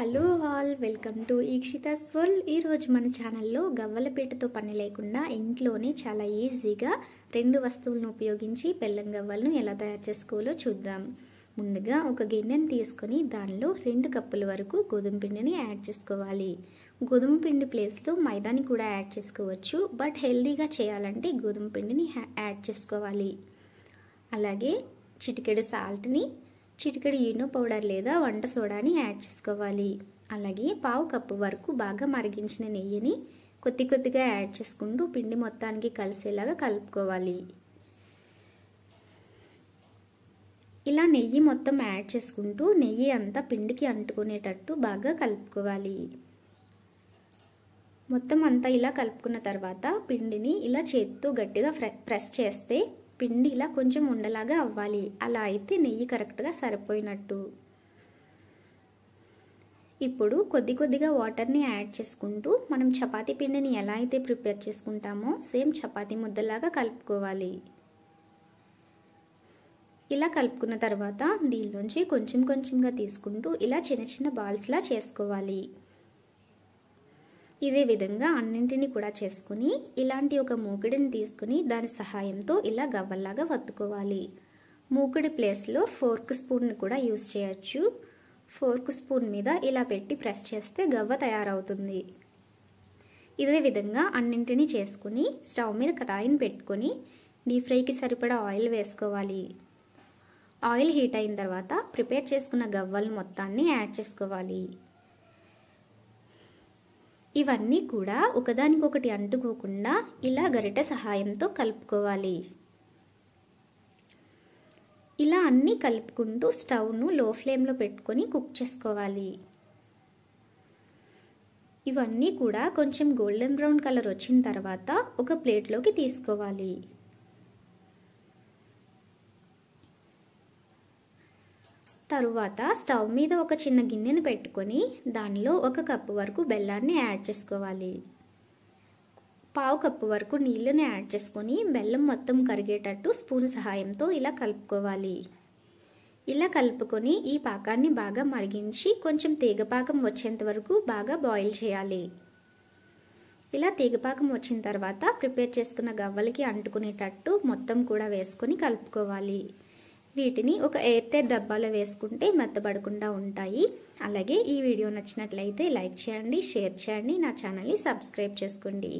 hello all welcome to Eekshita's world ఈరోజు మన ఛానల్లో గవ్వలపేటతో పని లేకుండా ఇంట్లోనే చాలా ఈజీగా రెండు వస్తువులను ఉపయోగించి బెల్లం గవ్వలను ఎలా తయారు చేసుకోవాలో చూద్దాం ముందుగా ఒక గిన్నెను తీసుకొని దానిలో రెండు కప్పుల వరకు గోధుమ పిండిని యాడ్ చేసుకోవాలి గోధుమ పిండి ప్లేస్లో మైదాని కూడా యాడ్ చేసుకోవచ్చు బట్ హెల్దీగా చేయాలంటే గోధుమ పిండిని యాడ్ చేసుకోవాలి అలాగే చిటికెడు సాల్ట్ని చిటికెడు ఈనో పౌడర్ లేదా వంట సోడాని యాడ్ చేసుకోవాలి అలాగే పావు కప్పు వరకు బాగా మరిగించిన నెయ్యిని కొద్ది కొద్దిగా యాడ్ చేసుకుంటూ పిండి మొత్తానికి కలిసేలాగా కలుపుకోవాలి ఇలా నెయ్యి మొత్తం యాడ్ చేసుకుంటూ నెయ్యి అంతా పిండికి అంటుకునేటట్టు బాగా కలుపుకోవాలి మొత్తం అంతా ఇలా కలుపుకున్న తర్వాత పిండిని ఇలా చేత్తో గట్టిగా ప్రెస్ చేస్తే పిండి ఇలా కొంచెం ఉండలాగా అవ్వాలి అలా అయితే నెయ్యి కరెక్ట్గా సరిపోయినట్టు ఇప్పుడు కొద్ది కొద్దిగా వాటర్ని యాడ్ చేసుకుంటూ మనం చపాతీ పిండిని ఎలా అయితే ప్రిపేర్ చేసుకుంటామో సేమ్ చపాతీ ముద్దలాగా కలుపుకోవాలి ఇలా కలుపుకున్న తర్వాత దీనిలోంచి కొంచెం కొంచెంగా తీసుకుంటూ ఇలా చిన్న చిన్న బాల్స్లా చేసుకోవాలి ఇదే విధంగా అన్నింటిని కూడా చేసుకుని ఇలాంటి ఒక మూకుడిని తీసుకుని దాని సహాయంతో ఇలా గవ్వల్లాగా వత్తుకోవాలి మూకుడి ప్లేస్లో ఫోర్క్ స్పూన్ని కూడా యూజ్ చేయొచ్చు ఫోర్క్ స్పూన్ మీద ఇలా పెట్టి ప్రెస్ చేస్తే గవ్వ తయారవుతుంది ఇదే విధంగా అన్నింటిని చేసుకుని స్టవ్ మీద కటాయిని పెట్టుకొని డీప్ ఫ్రైకి సరిపడా ఆయిల్ వేసుకోవాలి ఆయిల్ హీట్ అయిన తర్వాత ప్రిపేర్ చేసుకున్న గవ్వలు మొత్తాన్ని యాడ్ చేసుకోవాలి ఇవన్నీ కూడా ఒకదానికొకటి అంటుకోకుండా ఇలా గరిట సహాయంతో కలుపుకోవాలి ఇలా అన్నీ కలుపుకుంటూ స్టవ్ను లో ఫ్లేమ్లో పెట్టుకొని కుక్ చేసుకోవాలి ఇవన్నీ కూడా కొంచెం గోల్డెన్ బ్రౌన్ కలర్ వచ్చిన తర్వాత ఒక ప్లేట్లోకి తీసుకోవాలి తరువాత స్టవ్ మీద ఒక చిన్న గిన్నెను పెట్టుకొని దానిలో ఒక కప్పు వరకు బెల్లాన్ని యాడ్ చేసుకోవాలి పావు కప్పు వరకు నీళ్ళని యాడ్ చేసుకొని బెల్లం మొత్తం కరిగేటట్టు స్పూన్ సహాయంతో ఇలా కలుపుకోవాలి ఇలా కలుపుకొని ఈ పాకాన్ని బాగా మరిగించి కొంచెం తీగపాకం వచ్చేంత వరకు బాగా బాయిల్ చేయాలి ఇలా తీగపాకం వచ్చిన తర్వాత ప్రిపేర్ చేసుకున్న గవ్వలకి అంటుకునేటట్టు మొత్తం కూడా వేసుకొని కలుపుకోవాలి వీటిని ఒక ఎయిర్ టైర్ డబ్బాలో వేసుకుంటే మెత్తబడకుండా ఉంటాయి అలాగే ఈ వీడియో నచ్చినట్లయితే లైక్ చేయండి షేర్ చేయండి నా ఛానల్ని సబ్స్క్రైబ్ చేసుకోండి